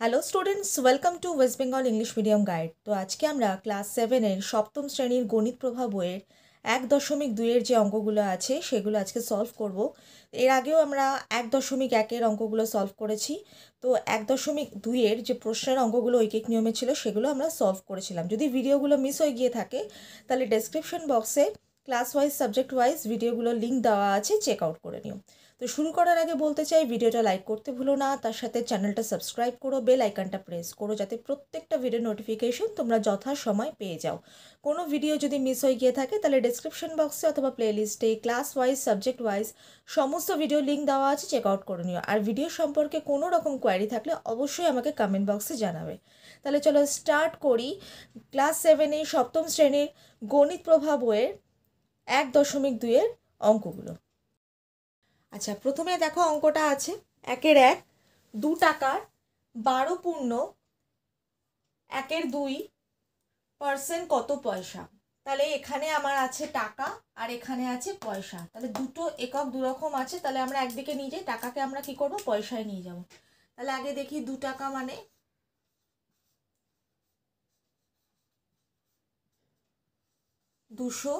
hello students welcome to West Bengal English medium guide তো আজকে আমরা ক্লাস সেভেনের সপ্তম শ্রেণীর গণিত প্রভাব বইয়ের এক দশমিক দুইয়ের যে অঙ্কগুলো আছে সেগুলো আজকে সলভ করব এর আগেও আমরা এক দশমিক একের অঙ্কগুলো সলভ করেছি তো এক দশমিক দুইয়ের যে প্রশ্নের অঙ্কগুলো ঐকিক নিয়মে ছিল সেগুলো আমরা সলভ করেছিলাম যদি ভিডিওগুলো মিস হয়ে গিয়ে থাকে তাহলে ডেসক্রিপশন বক্সে ক্লাস ওয়াইজ সাবজেক্ট ওয়াইজ ভিডিওগুলোর লিঙ্ক দেওয়া আছে চেক আউট করে নিও তো শুরু করার আগে বলতে চাই ভিডিওটা লাইক করতে ভুলো না তার সাথে চ্যানেলটা সাবস্ক্রাইব করো বেল আইকনটা প্রেস করো যাতে প্রত্যেকটা ভিডিও নোটিফিকেশন তোমরা যথাসময় পেয়ে যাও কোনো ভিডিও যদি মিস হয়ে গিয়ে থাকে তাহলে ডিসক্রিপশন বক্সে অথবা প্লেলিস্টে ক্লাস ওয়াইজ সাবজেক্ট ওয়াইজ সমস্ত ভিডিও লিঙ্ক দেওয়া আছে চেক আউট করে নিও আর ভিডিও সম্পর্কে কোনো রকম কোয়ারি থাকলে অবশ্যই আমাকে কমেন্ট বক্সে জানাবে তাহলে চলো স্টার্ট করি ক্লাস সেভেনে সপ্তম শ্রেণীর গণিত প্রভাব বইয়ের এক দশমিক দুইয়ের অঙ্কগুলো আচ্ছা প্রথমে দেখো অঙ্কটা আছে একের এক দু টাকার বারো পূর্ণ একের দুই পার্সেন্ট কত পয়সা তাহলে এখানে আমার আছে টাকা আর এখানে আছে পয়সা তাহলে দুটো একক দুরকম আছে তাহলে আমরা একদিকে নিয়ে যাই টাকাকে আমরা কি করব পয়সায় নিয়ে যাব তাহলে আগে দেখি দু টাকা মানে দুশো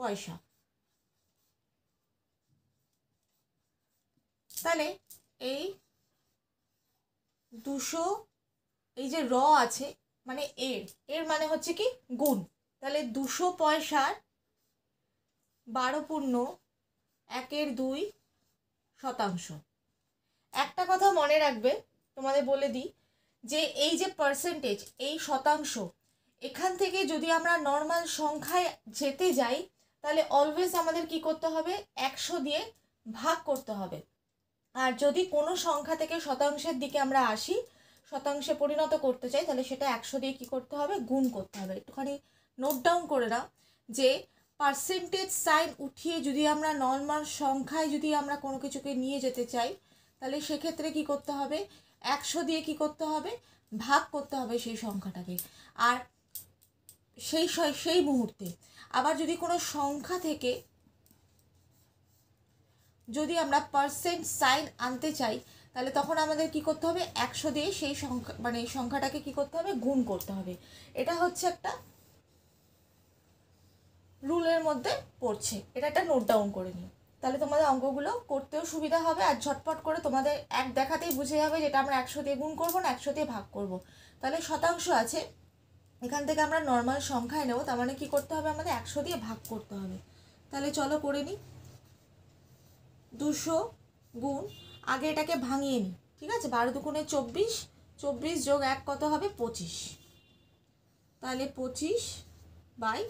পয়সা তাহলে এই দুশো এই যে র আছে মানে এর এর মানে হচ্ছে কি গুণ তাহলে দুশো পয়সার বারো পূর্ণ একের দুই শতাংশ একটা কথা মনে রাখবে তোমাদের বলে দিই যে এই যে পার্সেন্টেজ এই শতাংশ এখান থেকে যদি আমরা নর্মাল সংখ্যায় যেতে যাই তাহলে অলওয়েজ আমাদের কি করতে হবে একশো দিয়ে ভাগ করতে হবে আর যদি কোনো সংখ্যা থেকে শতাংশের দিকে আমরা আসি শতাংশে পরিণত করতে চাই তাহলে সেটা একশো দিয়ে কি করতে হবে গুণ করতে হবে একটুখানি নোট ডাউন করে নাও যে পার্সেন্টেজ সাইন উঠিয়ে যদি আমরা নর্মাল সংখ্যায় যদি আমরা কোনো কিছুকে নিয়ে যেতে চাই তাহলে সেক্ষেত্রে কি করতে হবে একশো দিয়ে কি করতে হবে ভাগ করতে হবে সেই সংখ্যাটাকে আর সেই সেই মুহূর্তে আবার যদি কোনো সংখ্যা থেকে যদি আমরা পার্সেন্ট সাইন আনতে চাই তাহলে তখন আমাদের কি করতে হবে একশো দিয়ে সেই সংখ্যা মানে সংখ্যাটাকে কি করতে হবে গুণ করতে হবে এটা হচ্ছে একটা রুলের মধ্যে পড়ছে এটা একটা নোট ডাউন করে নিও তাহলে তোমাদের অঙ্কগুলো করতেও সুবিধা হবে আর ঝটপট করে তোমাদের এক দেখাতেই বুঝে যাবে যেটা আমরা একশো দিয়ে গুণ করবো না একশো দিয়ে ভাগ করব তাহলে শতাংশ আছে এখান থেকে আমরা নর্মাল সংখ্যায় নেব তার মানে কী করতে হবে আমাদের একশো দিয়ে ভাগ করতে হবে তাহলে চলো করে নিই দুশো গুণ আগে এটাকে ভাঙিয়ে নিই ঠিক আছে বারো দুগুণে চব্বিশ চব্বিশ যোগ এক কত হবে পঁচিশ তাহলে পঁচিশ বাই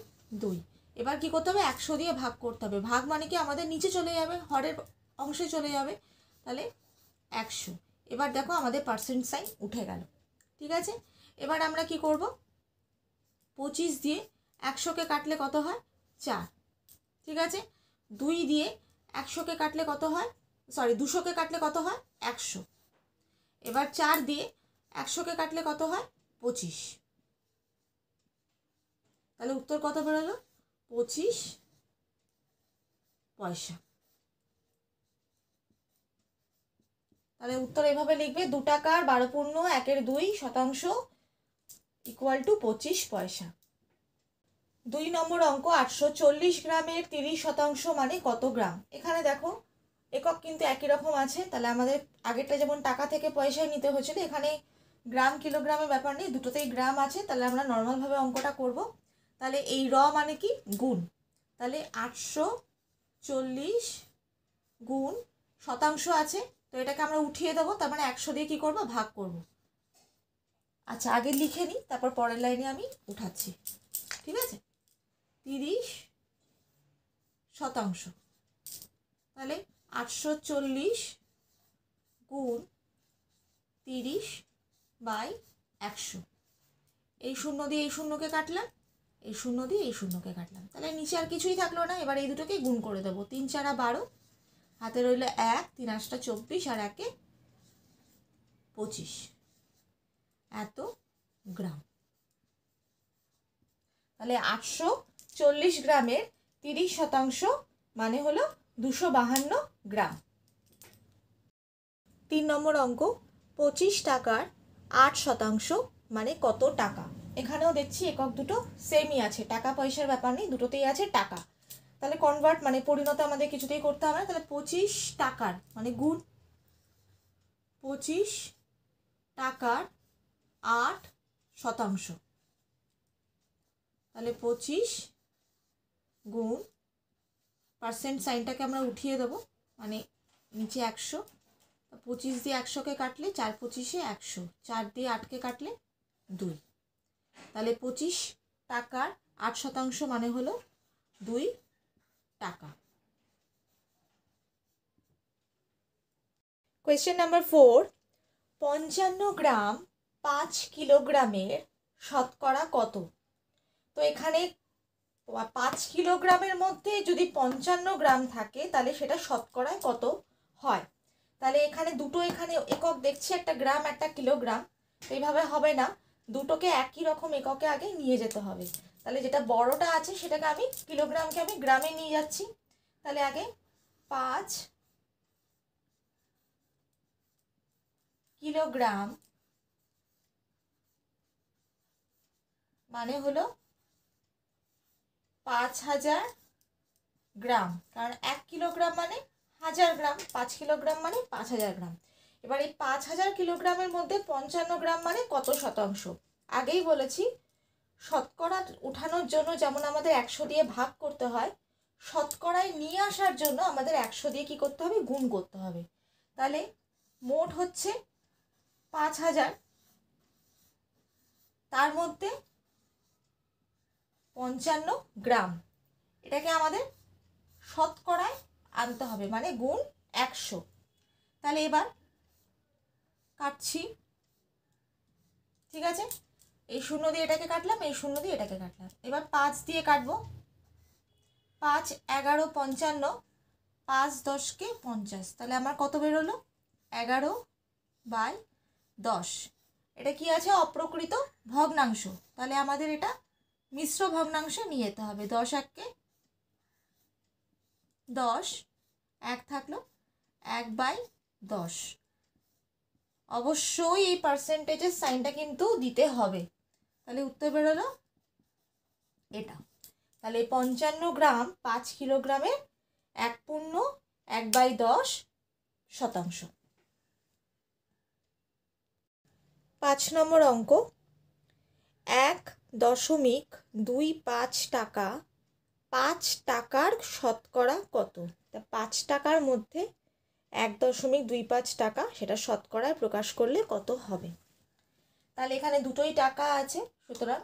দুই এবার কি করতে হবে একশো দিয়ে ভাগ করতে হবে ভাগ মানে কি আমাদের নিচে চলে যাবে হরের অংশে চলে যাবে তাহলে একশো এবার দেখো আমাদের পার্সেন্ট সাইন উঠে গেল ঠিক আছে এবার আমরা কি করব পঁচিশ দিয়ে একশোকে কাটলে কত হয় চার ঠিক আছে দুই দিয়ে একশোকে কাটলে কত হয় সরি দুশোকে কাটলে কত হয় একশো এবার চার দিয়ে একশোকে কাটলে কত হয় পঁচিশ তাহলে উত্তর কত বেরোলো পঁচিশ পয়সা তাহলে উত্তর এভাবে লিখবে দু টাকার বারো পূর্ণ একের দুই শতাংশ ইকুয়াল টু পঁচিশ পয়সা দুই নম্বর অঙ্ক আটশো চল্লিশ গ্রামের তিরিশ শতাংশ মানে কত গ্রাম এখানে দেখো একক কিন্তু একই রকম আছে তাহলে আমাদের আগেরটা যেমন টাকা থেকে পয়সায় নিতে হয়েছিল এখানে গ্রাম কিলোগ্রামের ব্যাপার নেই দুটোতেই গ্রাম আছে তাহলে আমরা নর্মালভাবে অঙ্কটা করব তাহলে এই র মানে কি গুণ তাহলে আটশো চল্লিশ গুণ শতাংশ আছে তো এটাকে আমরা উঠিয়ে দেবো তার মানে একশো দিয়ে কী করবো ভাগ করবো আচ্ছা আগে লিখে নিই তারপর পরের লাইনে আমি উঠাচ্ছি ঠিক আছে তিরিশ শতাংশ তাহলে আটশো চল্লিশ গুণ তিরিশ বাই একশো এই শূন্য দিয়ে এই শূন্যকে কাটলাম এই শূন্য দিয়ে এই শূন্যকে কাটলাম তাহলে নিচে আর কিছুই থাকলো না এবার এই দুটোকে গুণ করে দেবো তিন চারা বারো হাতে রইল এক তিন আটটা চব্বিশ আর একে পঁচিশ এত গ্রাম তাহলে আটশো চল্লিশ গ্রামের তিরিশ শতাংশ মানে হলো দুশো বাহান্ন গ্রাম তিন নম্বর অঙ্ক পঁচিশ টাকার আট শতাংশ মানে কত টাকা এখানেও দেখছি একক দুটো সেমই আছে টাকা পয়সার ব্যাপার নেই দুটোতেই আছে টাকা তাহলে কনভার্ট মানে পরিণত আমাদের কিছুতেই করতে হবে না তাহলে পঁচিশ টাকার মানে গুণ পঁচিশ টাকার আট শতাংশ তাহলে পঁচিশ গুণ পার্সেন্ট সাইনটাকে আমরা উঠিয়ে দেবো মানে নিচে একশো পঁচিশ দিয়ে একশোকে কাটলে চার পঁচিশে একশো চার দিয়ে আটকে কাটলে দুই তাহলে পঁচিশ টাকার আট শতাংশ মানে হলো দুই টাকা কোয়েশ্চেন নাম্বার ফোর পঞ্চান্ন গ্রাম পাঁচ কিলোগ্রামের শতকরা কত তো এখানে পাঁচ কিলোগ্রামের মধ্যে যদি পঞ্চান্ন গ্রাম থাকে তাহলে সেটা শতকরায় কত হয় তাহলে এখানে দুটো এখানে একক দেখছি একটা গ্রাম একটা কিলোগ্রাম তো এইভাবে হবে না দুটোকে একই রকম এককে আগে নিয়ে যেতে হবে তাহলে যেটা বড়টা আছে সেটাকে আমি কিলোগ্রামকে আমি গ্রামে নিয়ে যাচ্ছি তাহলে আগে পাঁচ কিলোগ্রাম মানে হলো পাঁচ হাজার গ্রাম কারণ এক কিলোগ্রাম মানে হাজার গ্রাম পাঁচ কিলোগ্রাম মানে পাঁচ হাজার গ্রাম এবার এই পাঁচ হাজার কিলোগ্রামের মধ্যে পঞ্চান্ন গ্রাম মানে কত শতাংশ আগেই বলেছি শতকরা উঠানোর জন্য যেমন আমাদের একশো দিয়ে ভাগ করতে হয় শতকরায় নিয়ে আসার জন্য আমাদের একশো দিয়ে কি করতে হবে গুণ করতে হবে তাহলে মোট হচ্ছে পাঁচ হাজার তার মধ্যে পঞ্চান্ন গ্রাম এটাকে আমাদের শতকরায় আনতে হবে মানে গুণ একশো তাহলে এবার কাটছি ঠিক আছে এই শূন্য দিয়ে এটাকে কাটলাম এই শূন্য দিয়ে এটাকে কাটলাম এবার পাঁচ দিয়ে কাটবো পাঁচ এগারো পঞ্চান্ন পাঁচ দশকে পঞ্চাশ তাহলে আমার কত বেরোলো এগারো বাই দশ এটা কি আছে অপ্রকৃত ভগ্নাংশ তাহলে আমাদের এটা মিশ্র ভগ্নাংশে নিয়ে যেতে হবে দশ এককে দশ এক থাকলো এক বাই দশ অবশ্যই এই পার্সেন্টেজের সাইনটা কিন্তু দিতে হবে তাহলে উত্তর বেরোলো এটা তাহলে পঞ্চান্ন গ্রাম পাঁচ কিলোগ্রামের এক পূর্ণ এক বাই দশ শতাংশ পাঁচ নম্বর অঙ্ক এক দশমিক দুই পাঁচ টাকা পাঁচ টাকার শতকরা কত তা পাঁচ টাকার মধ্যে এক দশমিক দুই পাঁচ টাকা সেটা শতকরায় প্রকাশ করলে কত হবে তাহলে এখানে দুটোই টাকা আছে সুতরাং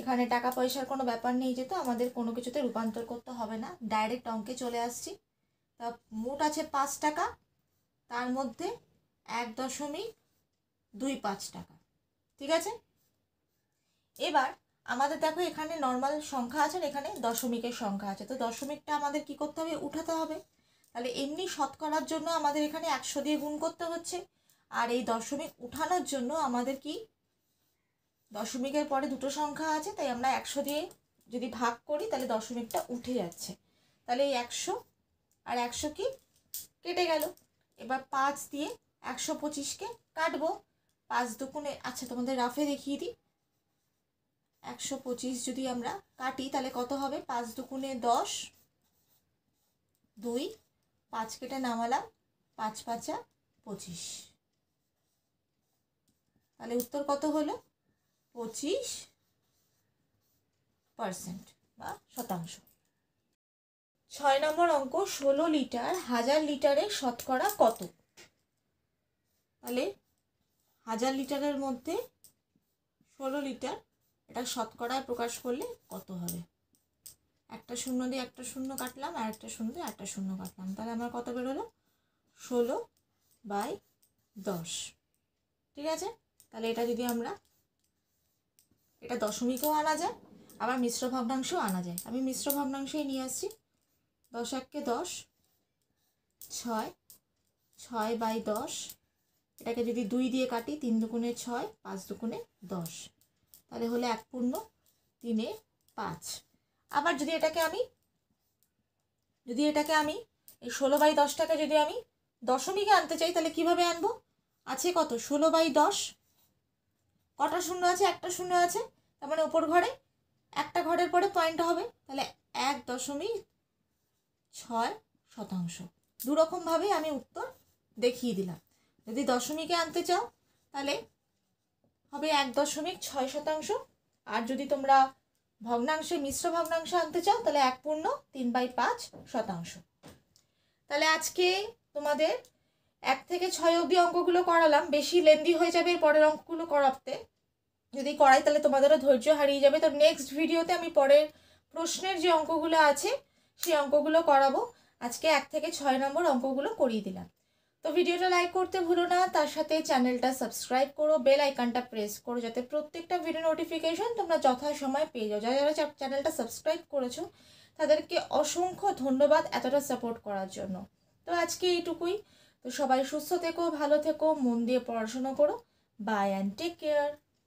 এখানে টাকা পয়সার কোনো ব্যাপার নেই যেহেতু আমাদের কোনো কিছুতে রূপান্তর করতে হবে না ডাইরেক্ট অঙ্কে চলে আসছি তা মোট আছে পাঁচ টাকা তার মধ্যে এক দশমিক দুই পাঁচ টাকা ঠিক আছে এবার আমাদের দেখো এখানে নর্মাল সংখ্যা আছে আর এখানে দশমিকের সংখ্যা আছে তো দশমিকটা আমাদের কি করতে হবে উঠাতে হবে তাহলে এমনি শতকরার জন্য আমাদের এখানে একশো দিয়ে গুণ করতে হচ্ছে আর এই দশমিক উঠানোর জন্য আমাদের কি দশমিকের পরে দুটো সংখ্যা আছে তাই আমরা একশো দিয়ে যদি ভাগ করি তাহলে দশমিকটা উঠে যাচ্ছে তাহলে এই একশো আর একশো কি কেটে গেল এবার পাঁচ দিয়ে একশো পঁচিশকে কাটবো পাঁচ দুকুনে আচ্ছা তোমাদের রাফে দেখিয়ে দিই একশো পঁচিশ যদি আমরা কাটি তাহলে কত হবে পাঁচ দুকুনে দশ দুই পাঁচ কেটে নামালাম পাঁচ পাঁচা পঁচিশ তাহলে উত্তর কত হলো পঁচিশ পার্সেন্ট বা শতাংশ ছয় নম্বর অঙ্ক ষোলো লিটার হাজার লিটারে শতকরা কত তাহলে হাজার লিটারের মধ্যে ষোলো লিটার এটা শতকরায় প্রকাশ করলে কত হবে একটা শূন্য দিয়ে একটা শূন্য কাটলাম আর একটা শূন্য দিয়ে একটা শূন্য কাটলাম তাহলে আমার কত বেরোলো ষোলো বাই দশ ঠিক আছে তাহলে এটা যদি আমরা এটা দশমিকেও আনা যায় আবার মিশ্র ভগ্নাংশেও আনা যায় আমি মিশ্র ভগ্নাংশেই নিয়ে আসছি দশ এককে দশ ছয় ছয় বাই দশ এটাকে যদি দুই দিয়ে কাটি তিন দুগুণে ছয় পাঁচ দুগুণে দশ তাহলে হলো এক পূর্ণ তিনে পাঁচ আবার যদি এটাকে আমি যদি এটাকে আমি এই ষোলো বাই দশটাকে যদি আমি দশমিকে আনতে চাই তাহলে কিভাবে আনবো আছে কত ষোলো বাই দশ কটা শূন্য আছে একটা শূন্য আছে তার মানে ওপর ঘরে একটা ঘরের পরে পয়েন্ট হবে তাহলে এক দশমিক ছয় শতাংশ দুরকমভাবে আমি উত্তর দেখিয়ে দিলাম যদি দশমিকে আনতে চাও তাহলে হবে এক দশমিক ছয় শতাংশ আর যদি তোমরা ভগ্নাংশে মিশ্র ভগ্নাংশ আনতে চাও তাহলে এক পূর্ণ তিন বাই পাঁচ শতাংশ তাহলে আজকে তোমাদের এক থেকে ছয় অবধি অঙ্কগুলো করালাম বেশি লেন্দি হয়ে যাবে এর পরের অঙ্কগুলো করাতে যদি করাই তাহলে তোমাদেরও ধৈর্য হারিয়ে যাবে তো নেক্সট ভিডিওতে আমি পরের প্রশ্নের যে অঙ্কগুলো আছে সেই অঙ্কগুলো করাবো আজকে এক থেকে ছয় নম্বর অঙ্কগুলো করিয়ে দিলাম তো ভিডিওটা লাইক করতে ভুলো না তার সাথে চ্যানেলটা সাবস্ক্রাইব করো বেল আইকনটা প্রেস করো যাতে প্রত্যেকটা ভিডিও নোটিফিকেশন তোমরা যথাসময় পেয়ে যাও যারা যারা চ্যানেলটা সাবস্ক্রাইব করেছো তাদেরকে অসংখ্য ধন্যবাদ এতটা সাপোর্ট করার জন্য তো আজকে এইটুকুই তো সবাই সুস্থ থেকো ভালো থেকো মন দিয়ে পড়াশোনা করো বাই অ্যান্ড টেক কেয়ার